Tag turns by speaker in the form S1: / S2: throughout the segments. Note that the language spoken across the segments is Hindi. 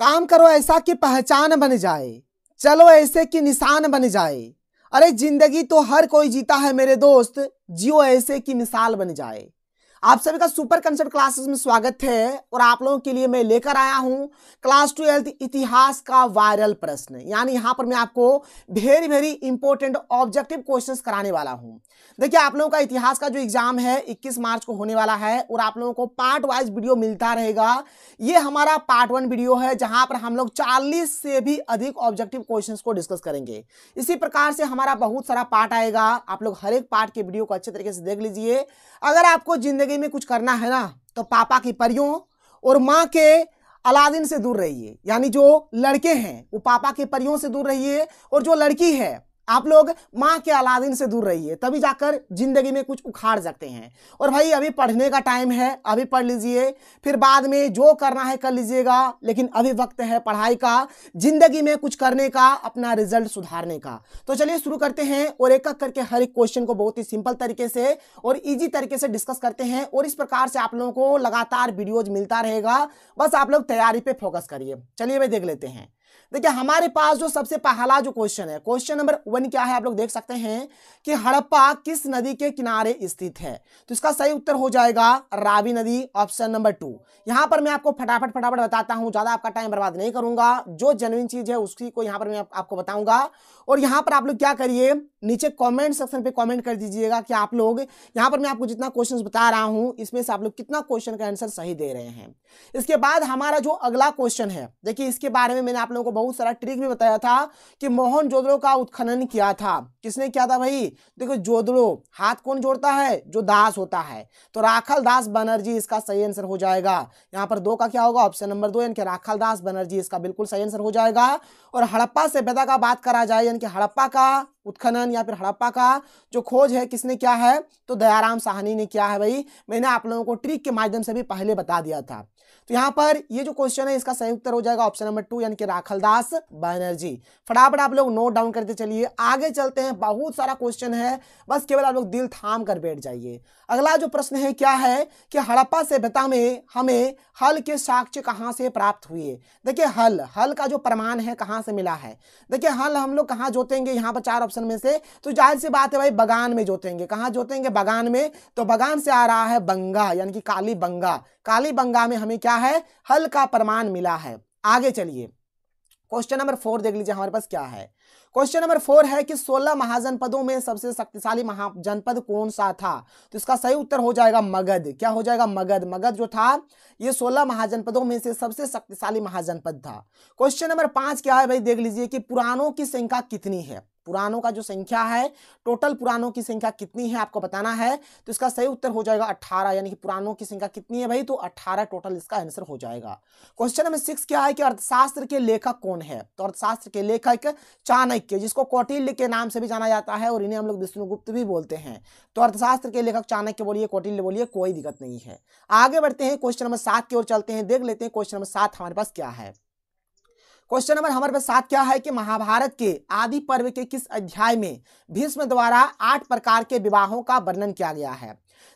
S1: काम करो ऐसा कि पहचान बन जाए चलो ऐसे कि निशान बन जाए अरे जिंदगी तो हर कोई जीता है मेरे दोस्त जियो ऐसे की मिसाल बन जाए आप सभी का सुपर कंसेप्ट क्लासेस में स्वागत है और आप लोगों के लिए मैं लेकर आया हूं क्लास ट्वेल्थ इतिहास का वायरल प्रश्न यानी यहां पर मैं आपको very very important objective questions कराने वाला हूं देखिए आप लोगों का इतिहास का जो एग्जाम है 21 मार्च को होने वाला है और आप लोगों को पार्ट वाइज वीडियो मिलता रहेगा ये हमारा पार्ट वन वीडियो है जहां पर हम लोग चालीस से भी अधिक ऑब्जेक्टिव क्वेश्चन को डिस्कस करेंगे इसी प्रकार से हमारा बहुत सारा पार्ट आएगा आप लोग हर एक पार्ट के वीडियो को अच्छे तरीके से देख लीजिए अगर आपको जिंदगी जिंदगी में कुछ करना है ना तो पापा की परियों और माँ के अलादीन से दूर रहिए यानी जो लड़के हैं वो पापा के परियों से दूर रहिए और जो लड़की है आप लोग माँ के अलादीन से दूर रहिए तभी जाकर जिंदगी में कुछ उखाड़ सकते हैं और भाई अभी पढ़ने का टाइम है अभी पढ़ लीजिए फिर बाद में जो करना है कर लीजिएगा लेकिन अभी वक्त है पढ़ाई का जिंदगी में कुछ करने का अपना रिजल्ट सुधारने का तो चलिए शुरू करते हैं और एक एक करके हर एक क्वेश्चन को बहुत ही सिंपल तरीके से और ईजी तरीके से डिस्कस करते हैं और इस प्रकार से आप लोगों को लगातार वीडियोज मिलता रहेगा बस आप लोग तैयारी पर फोकस करिए चलिए भाई देख लेते हैं देखिए हमारे पास जो सबसे पहला जो क्वेश्चन है क्वेश्चन नंबर वन क्या है आप लोग देख सकते हैं कि हड़प्पा किस नदी के किनारे स्थित है तो इसका सही उत्तर हो जाएगा रावी नदी ऑप्शन नंबर टू यहां पर मैं आपको फटाफट फटाफट बताता हूं ज्यादा आपका टाइम बर्बाद नहीं करूंगा जो जेनविन चीज है उसकी को यहां पर मैं आपको बताऊंगा और यहां पर आप लोग क्या करिए नीचे कॉमेंट सेक्शन पे कॉमेंट कर दीजिएगा कि आप लोग यहां पर मैं आपको जितना क्वेश्चन बता रहा हूं इसमें से आप लोग कितना क्वेश्चन का आंसर सही दे रहे हैं इसके बाद हमारा जो अगला क्वेश्चन है देखिए इसके बारे में मैंने आप लोगों को बहुत सारा ट्रिक भी बताया था कि मोहन जोदड़ो का उत्खनन किया था किसने किया था भाई देखो जोदड़ो हाथ कौन जोड़ता है जो दास होता है तो राखल दास बनर्जी इसका सही आंसर हो जाएगा यहाँ पर दो का क्या होगा ऑप्शन नंबर दो यानी राखल दास बनर्जी इसका बिल्कुल सही आंसर हो जाएगा और हड़प्पा सभ्यता का बात करा जाए यानी कि हड़प्पा का उत्खनन या फिर हड़प्पा का जो खोज है किसने क्या है तो दयाराम साहनी ने क्या है भाई मैंने आप लोगों को ट्रिक के माध्यम से भी पहले बता दिया था तो यहाँ पर ये जो क्वेश्चन है इसका सही उत्तर हो जाएगा ऑप्शन नंबर टू यानी कि दास बनर्जी फटाफट आप लोग नोट डाउन करते चलिए आगे चलते हैं बहुत सारा क्वेश्चन है बस केवल आप लोग दिल थाम कर बैठ जाइए अगला जो प्रश्न है क्या है कि हड़प्पा सभ्यता में हमें हल के साक्ष्य कहाँ से प्राप्त हुए देखिये हल हल का जो प्रमाण है कहाँ से मिला है देखिये हल हम लोग कहाँ जोतेंगे यहाँ पर चार ऑप्शन में से तो जाहिर सी बात है भाई बगान में जोतेंगे कहाँ जोतेंगे बगान में तो बगान से आ रहा है बंगा यानी कि काली बंगा काली बंगा में हमें क्या है हल का प्रमाण मिला है आगे चलिए क्वेश्चन नंबर फोर देख लीजिए हमारे पास क्या है क्वेश्चन नंबर फोर है कि 16 महाजनपदों में सबसे शक्तिशाली महाजनपद कौन सा था तो इसका सही उत्तर हो जाएगा मगध क्या हो जाएगा मगध मगध जो था ये 16 महाजनपदों में से सबसे शक्तिशाली महाजनपद था क्वेश्चन नंबर पांच क्या है भाई देख लीजिए कि पुराणों की संख्या कितनी है पुराणों का जो संख्या है टोटल पुराणों की संख्या कितनी है आपको बताना है तो इसका सही उत्तर हो जाएगा 18 यानी कि पुराणों की संख्या कितनी है भाई तो 18 टोटल इसका आंसर हो जाएगा क्वेश्चन नंबर सिक्स क्या है कि अर्थशास्त्र के लेखक कौन है तो अर्थशास्त्र के लेखक चार चाणक्य जिसको कौटिल्य के नाम से भी जाना जाता है और इन्हें हम लोग विष्णुगुप्त भी बोलते हैं तो अर्थशास्त्र के लेखक चाणक्य बोलिए कौटिल्य बोलिए कोई दिक्कत नहीं है आगे बढ़ते हैं क्वेश्चन नंबर सात की ओर चलते हैं देख लेते हैं क्वेश्चन नंबर सात हमारे पास क्या है क्वेश्चन नंबर हमारे पास सात क्या है कि महाभारत के आदि पर्व के किस अध्याय में भीष्म द्वारा आठ प्रकार के विवाहों का वर्णन किया गया है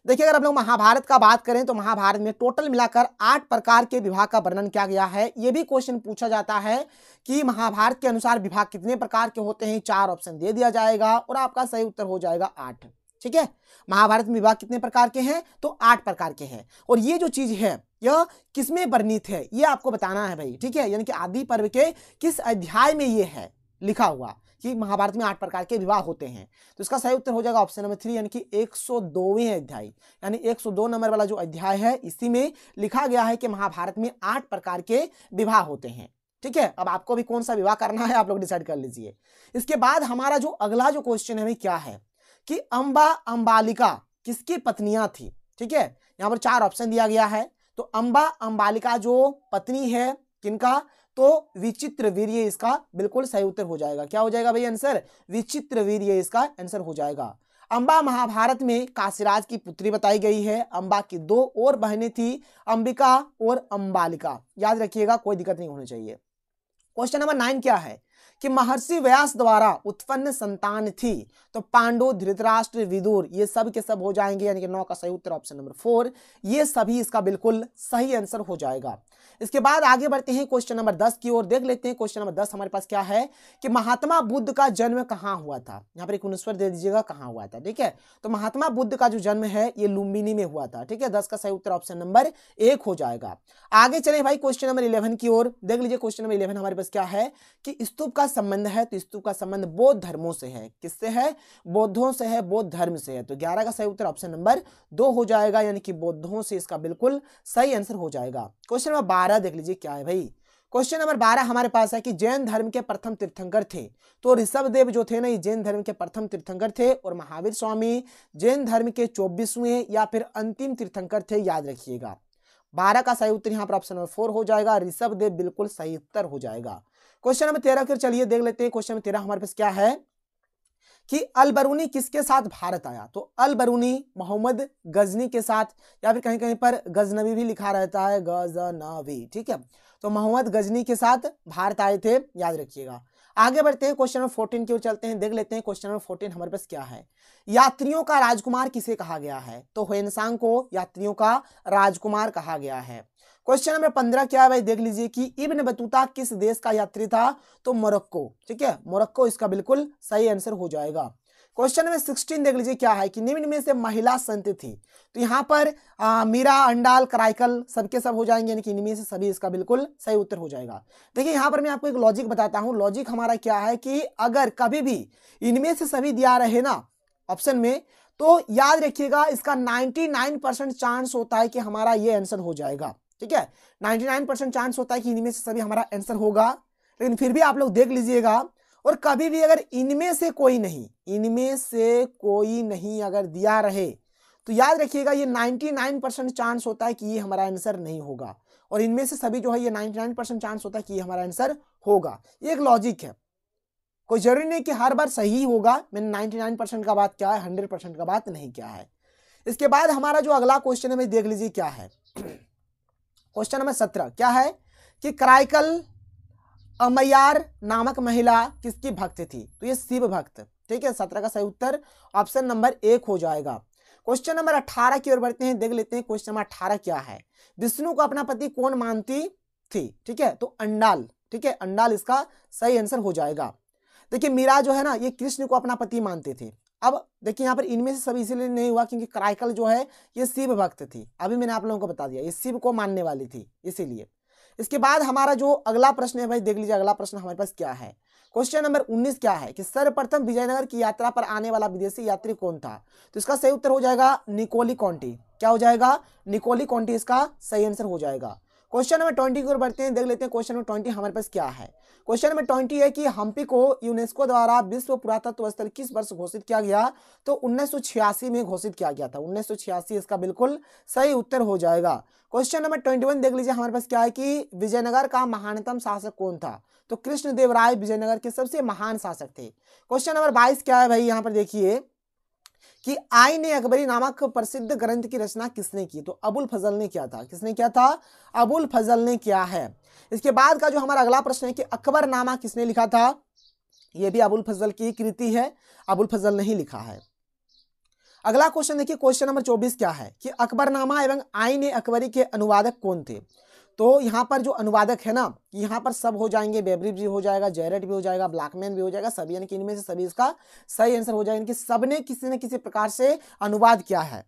S1: देखिए अगर हम लोग महाभारत का बात करें तो महाभारत में टोटल मिलाकर आठ प्रकार के विवाह का वर्णन किया गया है यह भी क्वेश्चन पूछा जाता है कि महाभारत के अनुसार विवाह कितने प्रकार के होते हैं चार ऑप्शन दे दिया जाएगा और आपका सही उत्तर हो जाएगा आठ ठीक है महाभारत में विवाह कितने प्रकार के हैं तो आठ प्रकार के हैं और ये जो चीज है यह किसमें वर्णित है यह आपको बताना है भाई ठीक है यानी कि आदि पर्व के किस अध्याय में यह है लिखा हुआ कि महाभारत में आठ प्रकार के विवाह होते हैं तो इसका सही उत्तर हो जाएगा ऑप्शन नंबर थ्री यानी कि एक अध्याय यानी 102 नंबर वाला जो अध्याय है इसी में लिखा गया है कि महाभारत में आठ प्रकार के विवाह होते हैं ठीक है अब आपको भी कौन सा विवाह करना है आप लोग डिसाइड कर लीजिए इसके बाद हमारा जो अगला जो क्वेश्चन है क्या है कि अम्बा अम्बालिका किसकी पत्नियां थी ठीक है यहाँ पर चार ऑप्शन दिया गया है तो अंबा अंबालिका जो पत्नी है किनका तो विचित्र वीर्य इसका बिल्कुल सही उत्तर हो जाएगा क्या हो जाएगा भाई आंसर विचित्र वीर्य इसका आंसर हो जाएगा अंबा महाभारत में काशीराज की पुत्री बताई गई है अंबा की दो और बहनें थी अंबिका और अंबालिका याद रखिएगा कोई दिक्कत नहीं होनी चाहिए क्वेश्चन नंबर नाइन क्या है कि महर्षि व्यास द्वारा उत्पन्न संतान थी तो पांडु धृतराष्ट्र विदुर ये सब के सब हो जाएंगे यानी कि नौ का सही उत्तर ऑप्शन नंबर फोर ये सभी इसका बिल्कुल सही आंसर हो जाएगा इसके बाद आगे बढ़ते हैं क्वेश्चन नंबर दस की ओर देख लेते हैं क्वेश्चन नंबर दस हमारे पास क्या है कि महात्मा बुद्ध का जन्म कहाँ हुआ था यहाँ पर एक उन्नस्वर दे दीजिएगा कहाँ हुआ था ठीक है तो महात्मा बुद्ध का जो जन्म है ये लुम्बिनी में हुआ था ठीक है दस का सही उत्तर ऑप्शन नंबर एक हो जाएगा आगे चले भाई क्वेश्चन नंबर इलेवन की ओर देख लीजिए क्वेश्चन नंबर इलेवन हमारे पास क्या है कि स्तूप का संबंध है तो स्तूप का संबंध बौद्ध धर्मों से है किससे है बौद्धों से है बौद्ध धर्म से है तो ग्यारह का सही उत्तर ऑप्शन नंबर दो हो जाएगा यानी कि बौद्धों से इसका बिल्कुल सही आंसर हो जाएगा क्वेश्चन नंबर बारह देख लीजिए क्या है भाई क्वेश्चन नंबर बारह हमारे पास है कि जैन धर्म के प्रथम तीर्थंकर थे तो ऋषभ देव जो थे ना ये जैन धर्म के प्रथम तीर्थंकर थे और महावीर स्वामी जैन धर्म के चौबीसवें या फिर अंतिम तीर्थंकर थे याद रखिएगा बारह का सही उत्तर यहाँ पर ऑप्शन नंबर फोर हो जाएगा ऋषभ देव बिल्कुल सही उत्तर हो जाएगा क्वेश्चन नंबर तेरह फिर चलिए देख लेते हैं क्वेश्चन नंबर तेरह हमारे पास क्या है कि अल बरूनी किसके साथ भारत आया तो अल बरूनी मोहम्मद गजनी के साथ या फिर कहीं कहीं पर गजनवी भी लिखा रहता है गजनवी ठीक है तो मोहम्मद गजनी के साथ भारत आए थे याद रखिएगा आगे बढ़ते हैं क्वेश्चन नंबर फोर्टीन की ओर चलते हैं देख लेते हैं क्वेश्चन नंबर फोर्टीन हमारे पास क्या है यात्रियों का राजकुमार किसे कहा गया है तो होनसांग को यात्रियों का राजकुमार कहा गया है क्वेश्चन नंबर पंद्रह क्या है भाई देख लीजिए कि इब्न बतूता किस देश का यात्री था तो मोरक्को ठीक है मोरक्को इसका बिल्कुल सही आंसर हो जाएगा क्वेश्चन नंबर सिक्सटीन देख लीजिए क्या है कि निम्न में से महिला संत थी तो यहाँ पर आ, मीरा अंडाल कराइकल सबके सब हो जाएंगे यानी कि इनमें से सभी इसका बिल्कुल सही उत्तर हो जाएगा देखिए यहाँ पर मैं आपको एक लॉजिक बताता हूँ लॉजिक हमारा क्या है कि अगर कभी भी इनमें से सभी दिया रहे ना ऑप्शन में तो याद रखिएगा इसका 99 परसेंट चांस होता है कि हमारा ये आंसर हो जाएगा ठीक है 99 परसेंट चांस होता है कि इनमें से सभी हमारा आंसर होगा लेकिन फिर भी आप लोग देख लीजिएगा और कभी भी अगर इनमें से कोई नहीं इनमें से कोई नहीं अगर दिया रहे तो याद रखिएगा ये 99 परसेंट चांस होता है कि ये हमारा आंसर नहीं होगा और इनमें से सभी जो है ये 99 परसेंट चांस होता है कि ये हमारा आंसर होगा ये एक लॉजिक है कोई जरूरी नहीं कि हर बार सही होगा मैंने 99 परसेंट का बात क्या है 100 परसेंट का बात नहीं क्या है इसके बाद हमारा जो अगला क्वेश्चन है देख लीजिए क्या है क्वेश्चन नंबर सत्रह क्या है कि क्राइकल अमयार नामक महिला किसकी भक्त थी तो ये शिव भक्त ठीक है सत्रह का सही उत्तर ऑप्शन नंबर एक हो जाएगा क्वेश्चन नंबर अठारह की ओर बढ़ते हैं देख लेते हैं क्वेश्चन नंबर अठारह क्या है विष्णु को अपना पति कौन मानती थी ठीक है तो अंडाल ठीक है अंडाल इसका सही आंसर हो जाएगा देखिए मीरा जो है ना ये कृष्ण को अपना पति मानते थे अब देखिए यहाँ पर इनमें से सभी इसीलिए नहीं हुआ क्योंकि क्राइकल जो है ये शिव भक्त थी अभी मैंने आप लोगों को बता दिया ये शिव को मानने वाली थी इसीलिए इसके बाद हमारा जो अगला प्रश्न है भाई देख लीजिए अगला प्रश्न हमारे पास क्या है क्वेश्चन नंबर 19 क्या है कि सर्वप्रथम विजयनगर की यात्रा पर आने वाला विदेशी यात्री कौन था तो इसका सही उत्तर हो जाएगा निकोली कॉन्टी क्या हो जाएगा निकोली कॉन्टी इसका सही आंसर हो जाएगा क्वेश्चन नंबर ट्वेंटी की ओर बढ़ते हैं देख लेते हैं क्वेश्चन नंबर ट्वेंटी हमारे पास क्या है क्वेश्चन नंबर ट्वेंटी है कि हम्पी को यूनेस्को द्वारा विश्व पुरातत्व स्थल किस वर्ष घोषित किया गया तो उन्नीस में घोषित किया गया था उन्नीस इसका बिल्कुल सही उत्तर हो जाएगा क्वेश्चन नंबर ट्वेंटी वन देख लीजिए हमारे पास क्या है कि विजयनगर का महानतम शासक कौन था तो कृष्णदेव राय विजयनगर के सबसे महान शासक थे क्वेश्चन नंबर बाईस क्या है भाई यहाँ पर देखिए कि आई ने अकबरी नामक प्रसिद्ध ग्रंथ की रचना किसने की तो अबुल फजल ने किया था किसने किया था अबुल फजल ने किया है इसके बाद का जो हमारा अगला प्रश्न है कि अकबर नामा किसने लिखा था यह भी अबुल फजल की कृति है अबुल फजल ने ही लिखा है अगला क्वेश्चन देखिए क्वेश्चन नंबर चौबीस क्या है कि अकबरनामा एवं आई ने अकबरी के अनुवादक कौन थे तो यहाँ पर जो अनुवादक है ना यहाँ पर सब हो जाएंगे बेबरिप भी हो जाएगा जेरेट भी हो जाएगा ब्लैकमैन भी हो जाएगा सभी यानी कि इनमें से सभी इसका सही आंसर हो जाएगा इनकी सबने किसी न किसी प्रकार से अनुवाद किया है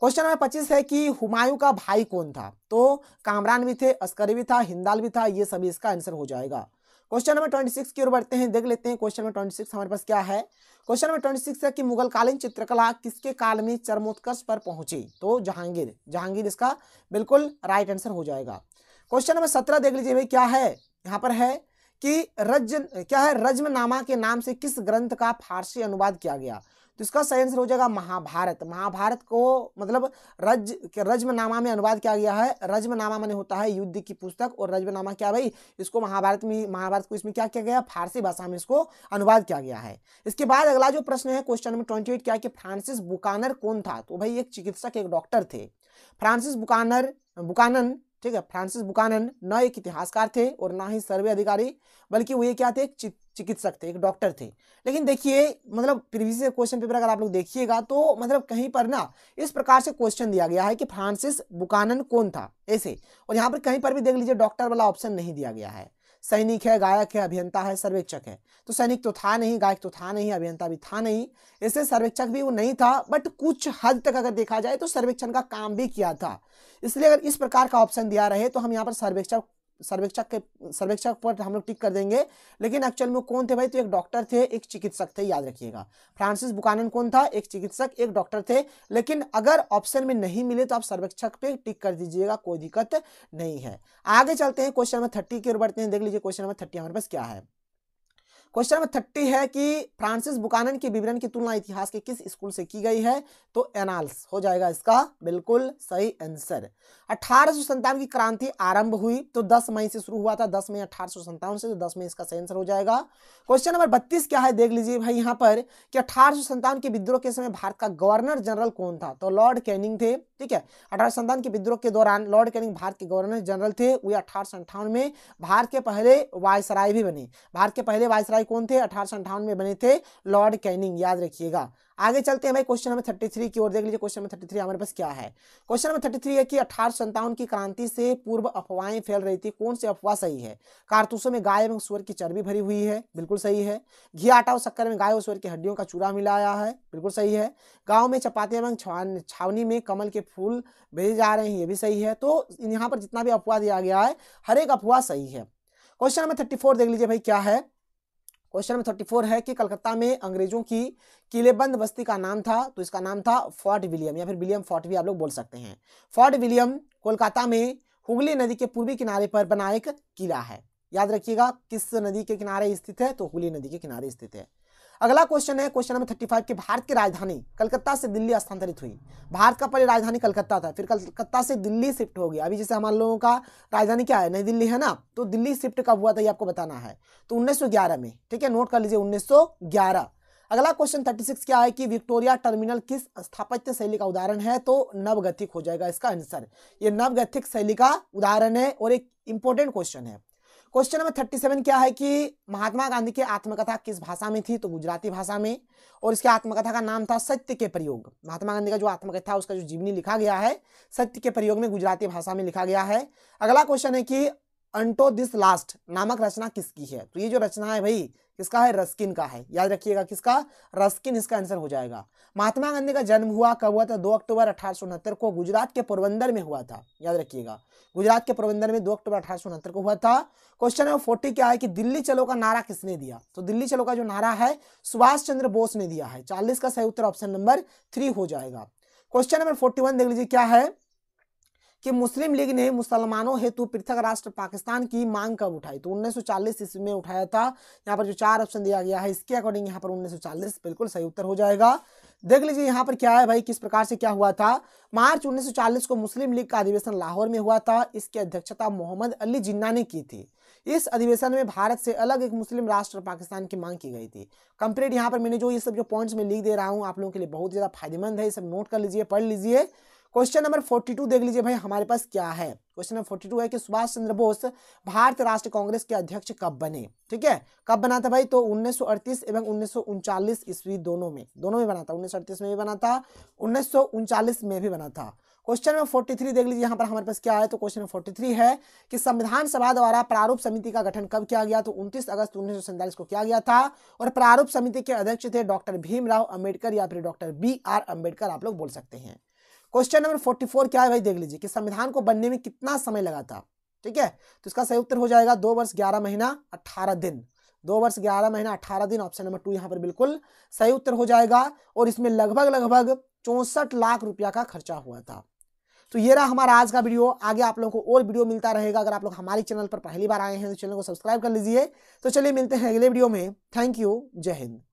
S1: क्वेश्चन नंबर पच्चीस है कि हुमायूं का भाई कौन था तो कामरान भी थे अस्करी भी था हिंदाल भी था ये सभी इसका आंसर हो जाएगा क्वेश्चन नंबर ट्वेंटी सिक्स की ओर बढ़ते हैं देख लेते हैं क्वेश्चन नंबर ट्वेंटी सिक्स हमारे पास क्या है क्वेश्चन नंबर ट्वेंटी सिक्स है कि मुगल कालीन चित्रकला किसके काल में चरमोत्कर्ष पर पहुंची तो जहांगीर जहांगीर इसका बिल्कुल राइट आंसर हो जाएगा क्वेश्चन नंबर सत्रह देख लीजिए भाई क्या है यहाँ पर है कि रज क्या है रजमनामा के नाम से किस ग्रंथ का फारसी अनुवाद किया गया तो इसका सही आंसर हो जाएगा महाभारत महाभारत को मतलब रज रजमनामा में अनुवाद किया गया है रजमनामा मैंने होता है युद्ध की पुस्तक और रजमनामा क्या भाई इसको महाभारत में महाभारत को इसमें क्या किया गया फारसी भाषा में इसको अनुवाद किया गया है इसके बाद अगला जो प्रश्न है क्वेश्चन नंबर ट्वेंटी एट क्या है कि फ्रांसिस बुकानर कौन था तो भाई एक चिकित्सक एक डॉक्टर थे फ्रांसिस बुकानर बुकानन ठीक है फ्रांसिस बुकानन न एक इतिहासकार थे और ना ही सर्वे अधिकारी बल्कि वो ये क्या थे एक चिकित्सक थे एक डॉक्टर थे लेकिन देखिए मतलब प्रीवियस क्वेश्चन पेपर अगर आप लोग देखिएगा तो मतलब कहीं पर ना इस प्रकार से क्वेश्चन दिया गया है कि फ्रांसिस बुकानन कौन था ऐसे और यहाँ पर कहीं पर भी देख लीजिए डॉक्टर वाला ऑप्शन नहीं दिया गया है सैनिक है गायक है अभियंता है सर्वेक्षक है तो सैनिक तो था नहीं गायक तो था नहीं अभियंता भी था नहीं इससे सर्वेक्षक भी वो नहीं था बट कुछ हद तक अगर देखा जाए तो सर्वेक्षण का काम भी किया था इसलिए अगर इस प्रकार का ऑप्शन दिया रहे तो हम यहाँ पर सर्वेक्षक सर्वेक्षक के सर्वेक्षक पर हम लोग टिक कर देंगे लेकिन एक्चुअल में कौन थे भाई तो एक डॉक्टर थे एक चिकित्सक थे याद रखिएगा फ्रांसिस बुकानन कौन था एक चिकित्सक एक डॉक्टर थे लेकिन अगर ऑप्शन में नहीं मिले तो आप सर्वेक्षक पे टिक कर दीजिएगा कोई दिक्कत नहीं है आगे चलते हैं क्वेश्चन नंबर थर्टी की ओर बढ़ते हैं देख लीजिए क्वेश्चन नंबर थर्टी हमारे पास क्या है क्वेश्चन नंबर थर्टी है कि फ्रांसिस बुकानन के विवरण की तुलना इतिहास के किस स्कूल से की गई है तो एनाल्स हो जाएगा इसका बिल्कुल सही आंसर अठारह की क्रांति आरंभ हुई तो 10 मई से शुरू हुआ था 10 मई अठारह से तो 10 मई इसका सही आंसर हो जाएगा क्वेश्चन नंबर बत्तीस क्या है देख लीजिए भाई यहाँ पर कि अठारह के विद्रोह के समय भारत का गवर्नर जनरल कौन था तो लॉर्ड कैनिंग थे ठीक है अठारह के विद्रोह के दौरान लॉर्ड कैनिंग भारत के गवर्नर जनरल थे वे अठारह में भारत के पहले वायसराय भी बने भारत के पहले वायसराय कौन थे अठारह में बने थे लॉर्ड कैनिंग याद रखिएगा आगे चलते हैं भाई क्वेश्चन नंबर थर्टी थ्री की ओर देख लीजिए क्वेश्चन नंबर थर्टी थ्री हमारे पास क्या है क्वेश्चन नंबर थर्टी थ्री है कि अठारह की क्रांति से पूर्व अफवाहें फैल रही थी कौन सी अफवाह सही है कारतूसों में गाय एवं सुअर की चर्बी भरी हुई है बिल्कुल सही है घी आटा और शक्कर में गाय और सुअर की हड्डियों का चूरा मिलाया है बिल्कुल सही है गाँव में चपाती एवं छावनी में कमल के फूल भेजे जा रहे हैं ये भी सही है तो यहाँ पर जितना भी अफवाह दिया गया है हर एक अफवाह सही है क्वेश्चन नंबर थर्टी फोर देख लीजिए भाई क्या है क्वेश्चन नंबर थर्टी फोर है कि कलकत्ता में अंग्रेजों की किलेबंद बस्ती का नाम था तो इसका नाम था फोर्ट विलियम या फिर विलियम फोर्ट भी आप लोग बोल सकते हैं फोर्ट विलियम कोलकाता में हुगली नदी के पूर्वी किनारे पर बना एक किला है याद रखिएगा किस नदी के किनारे स्थित है तो हुगली नदी के किनारे स्थित है अगला क्वेश्चन है क्वेश्चन नंबर थर्टी फाइव की भारत की राजधानी कलकत्ता से दिल्ली स्थानांतरित हुई भारत का पहले राजधानी कलकत्ता था फिर कलकत्ता से दिल्ली शिफ्ट हो गया अभी जैसे हमारे लोगों का राजधानी क्या है नई दिल्ली है ना तो दिल्ली शिफ्ट कब हुआ था ये आपको बताना है तो उन्नीस में ठीक है नोट कर लीजिए उन्नीस अगला क्वेश्चन थर्टी क्या है कि विक्टोरिया टर्मिनल किस स्थापत्य शैली का उदाहरण है तो नवगथिक हो जाएगा इसका आंसर ये नवगथिक शैली का उदाहरण है और एक इंपॉर्टेंट क्वेश्चन है क्वेश्चन नंबर थर्टी सेवन क्या है कि महात्मा गांधी की आत्मकथा किस भाषा में थी तो गुजराती भाषा में और इसके आत्मकथा का नाम था सत्य के प्रयोग महात्मा गांधी का जो आत्मकथा उसका जो जीवनी लिखा गया है सत्य के प्रयोग में गुजराती भाषा में लिखा गया है अगला क्वेश्चन है कि अंटो दिस लास्ट नामक रचना किसकी है तो ये जो रचना है भाई किसका है रस्किन का है याद रखिएगा किसका रस्किन इसका आंसर हो जाएगा महात्मा गांधी का जन्म हुआ कब हुआ था दो अक्टूबर अठारह को गुजरात के पोरबंदर में हुआ था याद रखिएगा गुजरात के पोरबंदर में दो अक्टूबर अठारह को हुआ था क्वेश्चन नंबर फोर्टी क्या है कि दिल्ली चलो का नारा किसने दिया तो दिल्ली चलो का जो नारा है सुभाष चंद्र बोस ने दिया है चालीस का सही उत्तर ऑप्शन नंबर थ्री हो जाएगा क्वेश्चन नंबर फोर्टी देख लीजिए क्या है कि मुस्लिम लीग ने मुसलमानों हेतु पृथक राष्ट्र पाकिस्तान की मांग कब उठाई तो 1940 ईस्वी में उठाया था यहाँ पर जो चार ऑप्शन दिया गया है इसके अकॉर्डिंग यहाँ पर 1940 बिल्कुल सही उत्तर हो जाएगा देख लीजिए यहाँ पर क्या है भाई किस प्रकार से क्या हुआ था मार्च 1940 को मुस्लिम लीग का अधिवेशन लाहौर में हुआ था इसकी अध्यक्षता मोहम्मद अली जिन्ना ने की थी इस अधिवेशन में भारत से अलग एक मुस्लिम राष्ट्र पाकिस्तान की मांग की गई थी कंप्लीट यहाँ पर मैंने जो ये सब जो पॉइंट्स में लिख दे रहा हूँ आप लोगों के लिए बहुत ज़्यादा फायदेमंद है ये सब नोट कर लीजिए पढ़ लीजिए क्वेश्चन नंबर फोर्टी टू देख लीजिए भाई हमारे पास क्या है क्वेश्चन नंबर फोर्टी टू है कि सुभाष चंद्र बोस भारत राष्ट्रीय कांग्रेस के अध्यक्ष कब बने ठीक है कब बना था भाई तो 1938 एवं उन्नीस ईस्वी दोनों में दोनों में बना था उन्नीस में भी बना था उन्नीस में भी बना था क्वेश्चन नंबर फोर्टी थ्री देख लीजिए यहाँ पर हमारे पास क्या है तो क्वेश्चन नंबर फोर्टी थ्री है कि संविधान सभा द्वारा प्रारूप समिति का गठन कब किया गया तो उन्तीस अगस्त उन्नीस को किया गया था और प्रारूप समिति के अध्यक्ष थे डॉक्टर भीमराव अंबेडकर या फिर डॉक्टर बी आर अम्बेडकर आप लोग बोल सकते हैं क्वेश्चन नंबर फोर्टी फोर क्या है भाई देख लीजिए कि संविधान को बनने में कितना समय लगा था ठीक है तो इसका सही उत्तर हो जाएगा दो वर्ष ग्यारह महीना अठारह दिन दो वर्ष ग्यारह महीना अठारह दिन ऑप्शन नंबर टू यहाँ पर बिल्कुल सही उत्तर हो जाएगा और इसमें लगभग लगभग चौसठ लाख रुपया का खर्चा हुआ था तो ये रहा हमारा आज का वीडियो आगे आप लोगों को और वीडियो मिलता रहेगा अगर आप लोग हमारे चैनल पर पहली बार आए हैं तो चैनल को सब्सक्राइब कर लीजिए तो चलिए मिलते हैं अगले वीडियो में थैंक यू जय हिंद